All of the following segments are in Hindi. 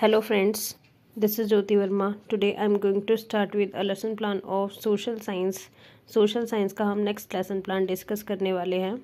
hello friends this is Jyoti Verma today I am going to start with a lesson plan of social science social science का हम नेक्स्ट लेसन प्लान डिस्कस करने वाले हैं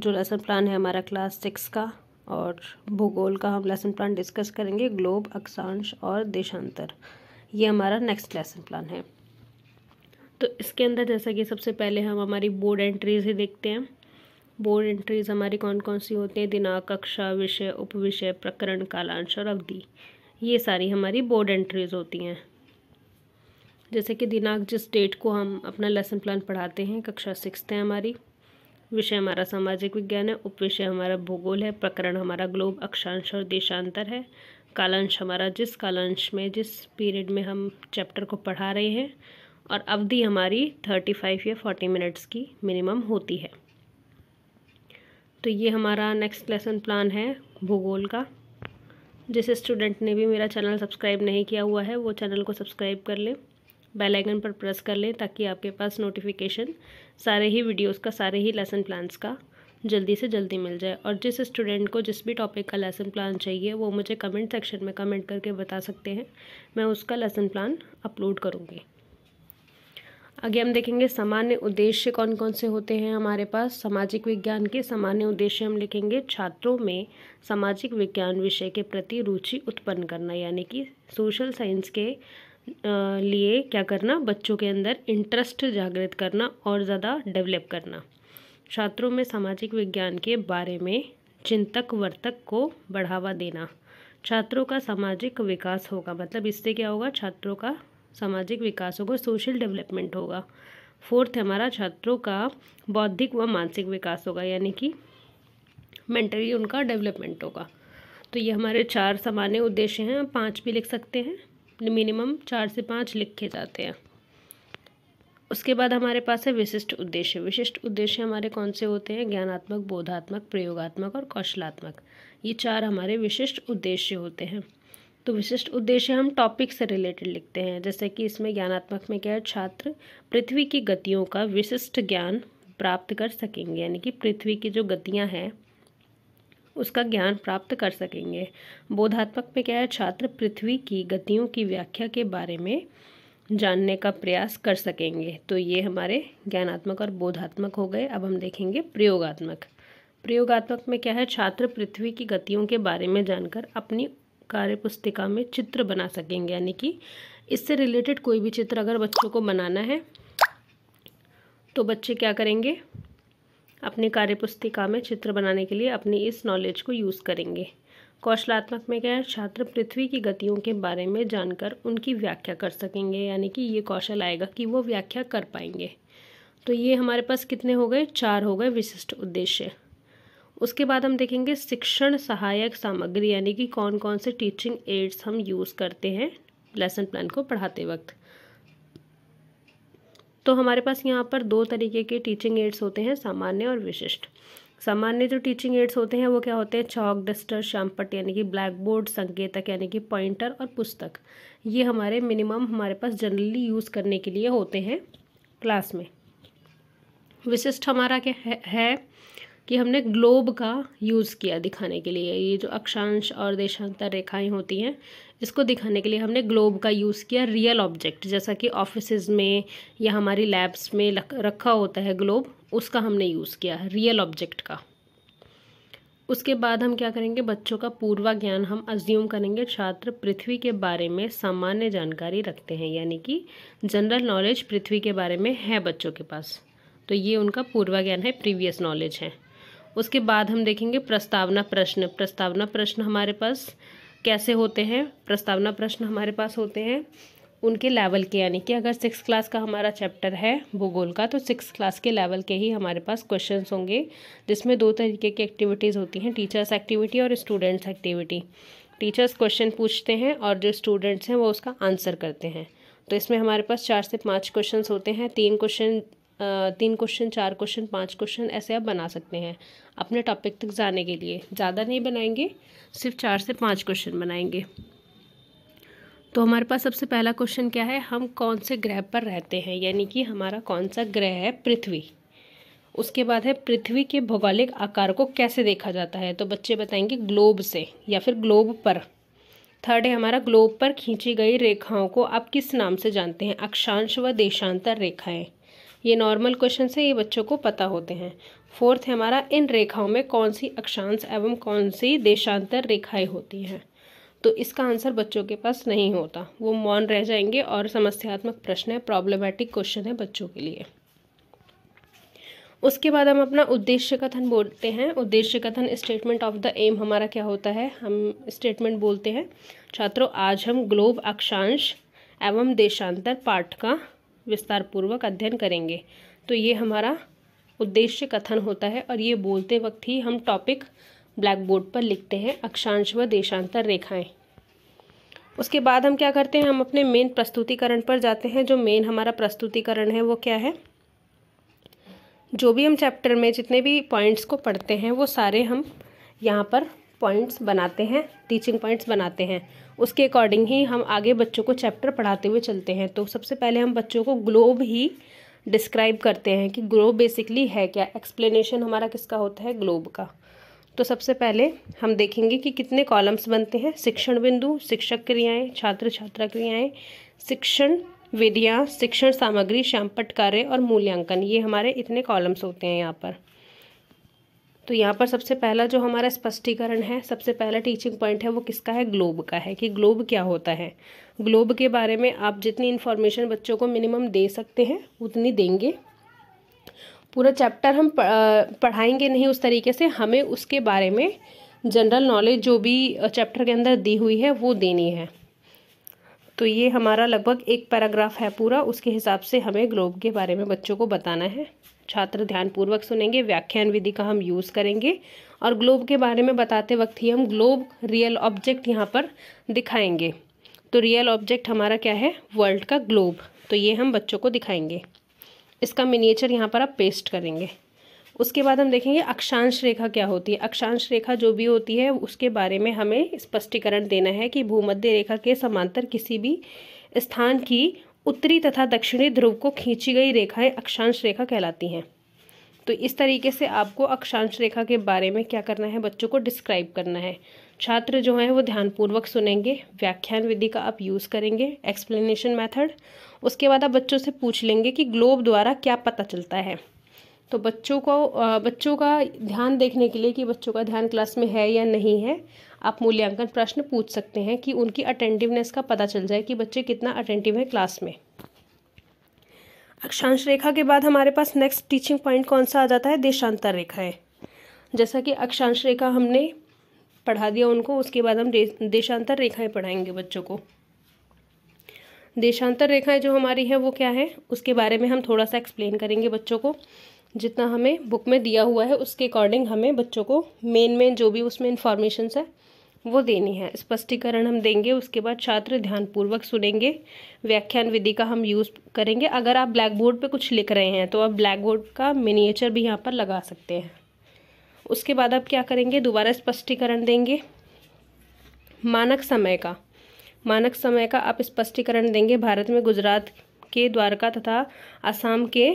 जो लेसन प्लान है हमारा क्लास सिक्स का और भूगोल का हम लेसन प्लान डिस्कस करेंगे ग्लोब अक्षांश और देशांतर ये हमारा नेक्स्ट लेसन प्लान है तो इसके अंदर जैसा कि सबसे पहले हम हमारी बोर्ड एंट्रीज ही देखते हैं बोर्ड एंट्रीज हमारी कौन कौन सी होती हैं दिनांक कक्षा विषय उपविषय प्रकरण कालांश और अवधि ये सारी हमारी बोर्ड एंट्रीज होती हैं जैसे कि दिनांक जिस डेट को हम अपना लेसन प्लान पढ़ाते हैं कक्षा सिक्स है हमारी विषय हमारा सामाजिक विज्ञान है उपविषय हमारा भूगोल है प्रकरण हमारा ग्लोब अक्षांश और देशांतर है कालांश हमारा जिस कालांश में जिस पीरियड में हम चैप्टर को पढ़ा रहे हैं और अवधि हमारी थर्टी फाइव या फोर्टी मिनट्स की मिनिमम होती है तो ये हमारा नेक्स्ट लेसन प्लान है भूगोल का जिस स्टूडेंट ने भी मेरा चैनल सब्सक्राइब नहीं किया हुआ है वो चैनल को सब्सक्राइब कर लें बेल आइकन पर प्रेस कर लें ताकि आपके पास नोटिफिकेशन सारे ही वीडियोस का सारे ही लेसन प्लान्स का जल्दी से जल्दी मिल जाए और जिस स्टूडेंट को जिस भी टॉपिक का लेसन प्लान चाहिए वो मुझे कमेंट सेक्शन में कमेंट करके बता सकते हैं मैं उसका लेसन प्लान अपलोड करूँगी आगे हम देखेंगे सामान्य उद्देश्य कौन कौन से होते हैं हमारे पास सामाजिक विज्ञान के सामान्य उद्देश्य हम लिखेंगे छात्रों में सामाजिक विज्ञान विषय के प्रति रुचि उत्पन्न करना यानी कि सोशल साइंस के लिए क्या करना बच्चों के अंदर इंटरेस्ट जागृत करना और ज़्यादा डेवलप करना छात्रों में सामाजिक विज्ञान के बारे में चिंतक वर्तक को बढ़ावा देना छात्रों का सामाजिक विकास होगा मतलब इससे क्या होगा छात्रों का सामाजिक विकास होगा सोशल डेवलपमेंट होगा फोर्थ हमारा छात्रों का बौद्धिक व मानसिक विकास होगा यानी कि मेंटली उनका डेवलपमेंट होगा तो ये हमारे चार सामान्य उद्देश्य हैं पाँच भी लिख सकते हैं मिनिमम चार से पाँच लिखे जाते हैं उसके बाद हमारे पास है विशिष्ट उद्देश्य विशिष्ट उद्देश्य हमारे कौन से होते हैं ज्ञानात्मक बोधात्मक प्रयोगात्मक और कौशलात्मक ये चार हमारे विशिष्ट उद्देश्य होते हैं तो विशिष्ट उद्देश्य हम टॉपिक से रिलेटेड लिखते हैं जैसे कि इसमें ज्ञानात्मक में क्या है छात्र पृथ्वी की गतियों का विशिष्ट ज्ञान प्राप्त कर सकेंगे यानी कि पृथ्वी की जो गतियाँ हैं उसका ज्ञान प्राप्त कर सकेंगे बोधात्मक में क्या है छात्र पृथ्वी की गतियों की व्याख्या के बारे में जानने का प्रयास कर सकेंगे तो ये हमारे ज्ञानात्मक और बोधात्मक हो गए अब हम देखेंगे प्रयोगात्मक प्रयोगात्मक में क्या है छात्र पृथ्वी की गतियों के बारे में जानकर अपनी कार्य पुस्तिका में चित्र बना सकेंगे यानी कि इससे रिलेटेड कोई भी चित्र अगर बच्चों को बनाना है तो बच्चे क्या करेंगे अपनी कार्य पुस्तिका में चित्र बनाने के लिए अपनी इस नॉलेज को यूज़ करेंगे कौशलात्मक में क्या है छात्र पृथ्वी की गतियों के बारे में जानकर उनकी व्याख्या कर सकेंगे यानी कि ये कौशल आएगा कि वो व्याख्या कर पाएंगे तो ये हमारे पास कितने हो गए चार हो गए विशिष्ट उद्देश्य उसके बाद हम देखेंगे शिक्षण सहायक सामग्री यानी कि कौन कौन से टीचिंग एड्स हम यूज़ करते हैं लेसन प्लान को पढ़ाते वक्त तो हमारे पास यहाँ पर दो तरीके के टीचिंग एड्स होते हैं सामान्य और विशिष्ट सामान्य जो टीचिंग एड्स होते हैं वो क्या होते हैं चौक डस्टर शैम्पट यानी कि ब्लैक बोर्ड संकेतक यानी कि पॉइंटर और पुस्तक ये हमारे मिनिमम हमारे पास जनरली यूज़ करने के लिए होते हैं क्लास में विशिष्ट हमारा क्या है, है कि हमने ग्लोब का यूज़ किया दिखाने के लिए ये जो अक्षांश और देशांतर रेखाएं होती हैं इसको दिखाने के लिए हमने ग्लोब का यूज़ किया रियल ऑब्जेक्ट जैसा कि ऑफिस में या हमारी लैब्स में रखा होता है ग्लोब उसका हमने यूज़ किया रियल ऑब्जेक्ट का उसके बाद हम क्या करेंगे बच्चों का पूर्वा ज्ञान हम अज्यूम करेंगे छात्र पृथ्वी के बारे में सामान्य जानकारी रखते हैं यानी कि जनरल नॉलेज पृथ्वी के बारे में है बच्चों के पास तो ये उनका पूर्वा ज्ञान है प्रीवियस नॉलेज है उसके बाद हम देखेंगे प्रस्तावना प्रश्न प्रस्तावना प्रश्न हमारे पास कैसे होते हैं प्रस्तावना प्रश्न हमारे पास होते हैं उनके लेवल के यानी कि अगर सिक्स क्लास का हमारा चैप्टर है भूगोल का तो सिक्स क्लास के लेवल के ही हमारे पास क्वेश्चंस होंगे जिसमें दो तरीके की एक्टिविटीज़ होती हैं टीचर्स एक्टिविटी और स्टूडेंट्स एक्टिविटी टीचर्स क्वेश्चन पूछते हैं और जो स्टूडेंट्स हैं वो उसका आंसर करते हैं तो इसमें हमारे पास चार से पाँच क्वेश्चन होते हैं तीन क्वेश्चन तीन क्वेश्चन चार क्वेश्चन पाँच क्वेश्चन ऐसे आप बना सकते हैं अपने टॉपिक तक जाने के लिए ज़्यादा नहीं बनाएंगे सिर्फ चार से पाँच क्वेश्चन बनाएंगे तो हमारे पास सबसे पहला क्वेश्चन क्या है हम कौन से ग्रह पर रहते हैं यानी कि हमारा कौन सा ग्रह है पृथ्वी उसके बाद है पृथ्वी के भौगोलिक आकार को कैसे देखा जाता है तो बच्चे बताएंगे ग्लोब से या फिर ग्लोब पर थर्ड है हमारा ग्लोब पर खींची गई रेखाओं को आप किस नाम से जानते हैं अक्षांश व देशांतर रेखाएं ये नॉर्मल क्वेश्चन से ये बच्चों को पता होते हैं फोर्थ है हमारा इन रेखाओं में कौन सी अक्षांश एवं कौन सी देशांतर रेखाएं होती हैं तो इसका आंसर बच्चों के पास नहीं होता वो मौन रह जाएंगे और समस्यात्मक प्रश्न है प्रॉब्लमेटिक क्वेश्चन है बच्चों के लिए उसके बाद हम अपना उद्देश्य कथन बोलते हैं उद्देश्य कथन स्टेटमेंट ऑफ द एम हमारा क्या होता है हम स्टेटमेंट बोलते हैं छात्रों आज हम ग्लोब अक्षांश एवं देशांतर पाठ का विस्तारपूर्वक अध्ययन करेंगे तो ये हमारा उद्देश्य कथन होता है और ये बोलते वक्त ही हम टॉपिक ब्लैक बोर्ड पर लिखते हैं अक्षांश व देशांतर रेखाएं उसके बाद हम क्या करते हैं हम अपने मेन प्रस्तुतिकरण पर जाते हैं जो मेन हमारा प्रस्तुतिकरण है वो क्या है जो भी हम चैप्टर में जितने भी पॉइंट्स को पढ़ते हैं वो सारे हम यहाँ पर पॉइंट्स बनाते हैं टीचिंग पॉइंट्स बनाते हैं उसके अकॉर्डिंग ही हम आगे बच्चों को चैप्टर पढ़ाते हुए चलते हैं तो सबसे पहले हम बच्चों को ग्लोब ही डिस्क्राइब करते हैं कि ग्लोब बेसिकली है क्या एक्सप्लेनेशन हमारा किसका होता है ग्लोब का तो सबसे पहले हम देखेंगे कि कितने कॉलम्स बनते हैं शिक्षण बिंदु शिक्षक क्रियाएँ छात्र छात्रा क्रियाएँ शिक्षण विधियाँ शिक्षण सामग्री श्यामपट कार्य और मूल्यांकन ये हमारे इतने कॉलम्स होते हैं यहाँ पर तो यहाँ पर सबसे पहला जो हमारा स्पष्टीकरण है सबसे पहला टीचिंग पॉइंट है वो किसका है ग्लोब का है कि ग्लोब क्या होता है ग्लोब के बारे में आप जितनी इन्फॉर्मेशन बच्चों को मिनिमम दे सकते हैं उतनी देंगे पूरा चैप्टर हम पढ़ाएंगे नहीं उस तरीके से हमें उसके बारे में जनरल नॉलेज जो भी चैप्टर के अंदर दी हुई है वो देनी है तो ये हमारा लगभग एक पैराग्राफ है पूरा उसके हिसाब से हमें ग्लोब के बारे में बच्चों को बताना है छात्र ध्यानपूर्वक सुनेंगे व्याख्यान विधि का हम यूज़ करेंगे और ग्लोब के बारे में बताते वक्त ही हम ग्लोब रियल ऑब्जेक्ट यहाँ पर दिखाएंगे तो रियल ऑब्जेक्ट हमारा क्या है वर्ल्ड का ग्लोब तो ये हम बच्चों को दिखाएंगे इसका मिनिएचर यहाँ पर आप पेस्ट करेंगे उसके बाद हम देखेंगे अक्षांश रेखा क्या होती है अक्षांश रेखा जो भी होती है उसके बारे में हमें स्पष्टीकरण देना है कि भूमध्य रेखा के समांतर किसी भी स्थान की उत्तरी तथा दक्षिणी ध्रुव को खींची गई रेखाएं अक्षांश रेखा कहलाती हैं तो इस तरीके से आपको अक्षांश रेखा के बारे में क्या करना है बच्चों को डिस्क्राइब करना है छात्र जो हैं वो ध्यानपूर्वक सुनेंगे व्याख्यान विधि का आप यूज़ करेंगे एक्सप्लेनेशन मेथड उसके बाद आप बच्चों से पूछ लेंगे कि ग्लोब द्वारा क्या पता चलता है तो बच्चों को बच्चों का ध्यान देखने के लिए कि बच्चों का ध्यान क्लास में है या नहीं है आप मूल्यांकन प्रश्न पूछ सकते हैं कि उनकी अटेंटिवनेस का पता चल जाए कि बच्चे कितना अटेंटिव है क्लास में अक्षांश रेखा के बाद हमारे पास नेक्स्ट टीचिंग पॉइंट कौन सा आ जाता है देशांतर रेखा है जैसा कि अक्षांश रेखा हमने पढ़ा दिया उनको उसके बाद हम देशांतर रेखाएं पढ़ाएंगे बच्चों को देशांतर रेखाएं जो हमारी है वो क्या है उसके बारे में हम थोड़ा सा एक्सप्लेन करेंगे बच्चों को जितना हमें बुक में दिया हुआ है उसके अकॉर्डिंग हमें बच्चों को मेन मेन जो भी उसमें इन्फॉर्मेशन है वो देनी है स्पष्टीकरण हम देंगे उसके बाद छात्र ध्यानपूर्वक सुनेंगे व्याख्यान विधि का हम यूज़ करेंगे अगर आप ब्लैक बोर्ड पर कुछ लिख रहे हैं तो आप ब्लैक बोर्ड का मिनिएचर भी यहाँ पर लगा सकते हैं उसके बाद आप क्या करेंगे दोबारा स्पष्टीकरण देंगे मानक समय का मानक समय का आप स्पष्टीकरण देंगे भारत में गुजरात के द्वारका तथा असम के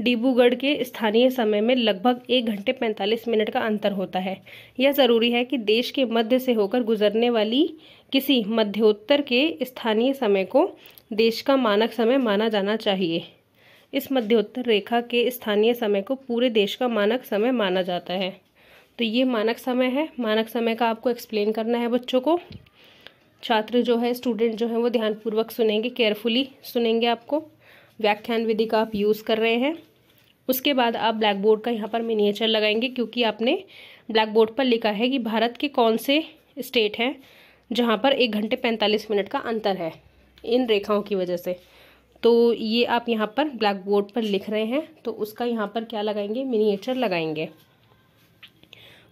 डिब्रूगढ़ के स्थानीय समय में लगभग एक घंटे 45 मिनट का अंतर होता है यह ज़रूरी है कि देश के मध्य से होकर गुजरने वाली किसी मध्योत्तर के स्थानीय समय को देश का मानक समय माना जाना चाहिए इस मध्योत्तर रेखा के स्थानीय समय को पूरे देश का मानक समय माना जाता है तो ये मानक समय है मानक समय का आपको एक्सप्लेन करना है बच्चों को छात्र जो है स्टूडेंट जो है वो ध्यानपूर्वक सुनेंगे केयरफुली सुनेंगे आपको व्याख्यान विधि का आप यूज़ कर रहे हैं उसके बाद आप ब्लैक बोर्ड का यहाँ पर मिनिएचर लगाएंगे क्योंकि आपने ब्लैक बोर्ड पर लिखा है कि भारत के कौन से स्टेट हैं जहाँ पर एक घंटे पैंतालीस मिनट का अंतर है इन रेखाओं की वजह से तो ये आप यहाँ पर ब्लैक बोर्ड पर लिख रहे हैं तो उसका यहाँ पर क्या लगाएंगे मिनिएचर लगाएंगे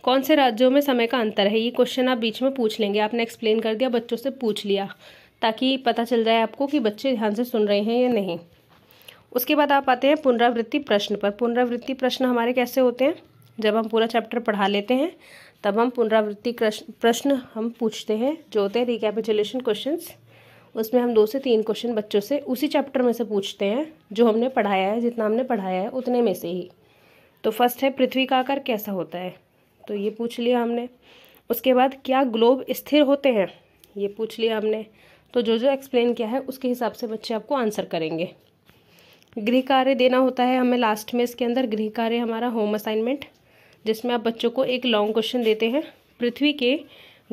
कौन से राज्यों में समय का अंतर है ये क्वेश्चन आप बीच में पूछ लेंगे आपने एक्सप्लेन कर दिया बच्चों से पूछ लिया ताकि पता चल जाए आपको कि बच्चे ध्यान से सुन रहे हैं या नहीं उसके बाद आप आते हैं पुनरावृत्ति प्रश्न पर पुनरावृत्ति प्रश्न हमारे कैसे होते हैं जब हम पूरा चैप्टर पढ़ा लेते हैं तब हम पुनरावृत्ति प्रश्न हम पूछते हैं जो होते हैं रिकैपिचुलेशन क्वेश्चन उसमें हम दो से तीन क्वेश्चन बच्चों से उसी चैप्टर में से पूछते हैं जो हमने पढ़ाया है जितना हमने पढ़ाया है उतने में से ही तो फर्स्ट है पृथ्वी का आकार कैसा होता है तो ये पूछ लिया हमने उसके बाद क्या ग्लोब स्थिर होते हैं ये पूछ लिया हमने तो जो जो एक्सप्लेन किया है उसके हिसाब से बच्चे आपको आंसर करेंगे गृह कार्य देना होता है हमें लास्ट में इसके अंदर गृह कार्य हमारा होम असाइनमेंट जिसमें आप बच्चों को एक लॉन्ग क्वेश्चन देते हैं पृथ्वी के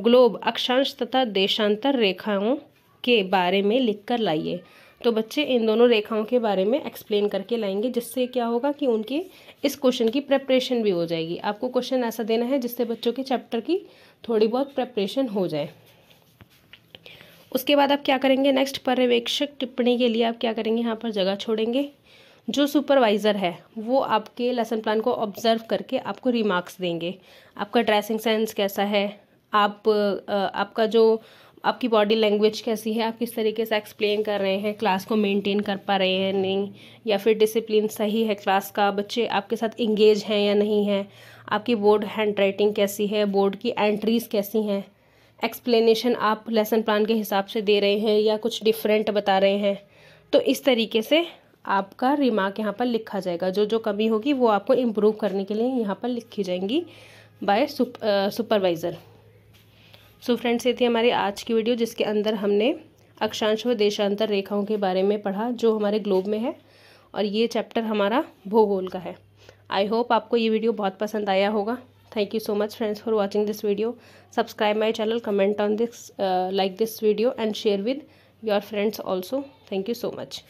ग्लोब अक्षांश तथा देशांतर रेखाओं के बारे में लिख कर लाइए तो बच्चे इन दोनों रेखाओं के बारे में एक्सप्लेन करके लाएंगे जिससे क्या होगा कि उनके इस क्वेश्चन की प्रेपरेशन भी हो जाएगी आपको क्वेश्चन ऐसा देना है जिससे बच्चों के चैप्टर की थोड़ी बहुत प्रेपरेशन हो जाए उसके बाद आप क्या करेंगे नेक्स्ट पर्यवेक्षक टिप्पणी के लिए आप क्या करेंगे यहाँ पर जगह छोड़ेंगे जो सुपरवाइज़र है वो आपके लेसन प्लान को ऑब्जर्व करके आपको रिमार्क्स देंगे आपका ड्रेसिंग सेंस कैसा है आप आपका जो आपकी बॉडी लैंग्वेज कैसी है आप किस तरीके से एक्सप्लेन कर रहे हैं क्लास को मेंटेन कर पा रहे हैं नहीं या फिर डिसिप्लिन सही है क्लास का बच्चे आपके साथ इंगेज हैं या नहीं हैं आपकी बोर्ड हैंड राइटिंग कैसी है बोर्ड की एंट्रीज़ कैसी हैं एक्सप्लेनेशन आप लेसन प्लान के हिसाब से दे रहे हैं या कुछ डिफरेंट बता रहे हैं तो इस तरीके से आपका रिमार्क यहाँ पर लिखा जाएगा जो जो कमी होगी वो आपको इम्प्रूव करने के लिए यहाँ पर लिखी जाएंगी बाय सुपरवाइज़र सो फ्रेंड्स ये थी हमारी आज की वीडियो जिसके अंदर हमने अक्षांश व देशांतर रेखाओं के बारे में पढ़ा जो हमारे ग्लोब में है और ये चैप्टर हमारा भूगोल का है आई होप आपको ये वीडियो बहुत पसंद आया होगा thank you so much friends for watching this video subscribe my channel comment on this uh, like this video and share with your friends also thank you so much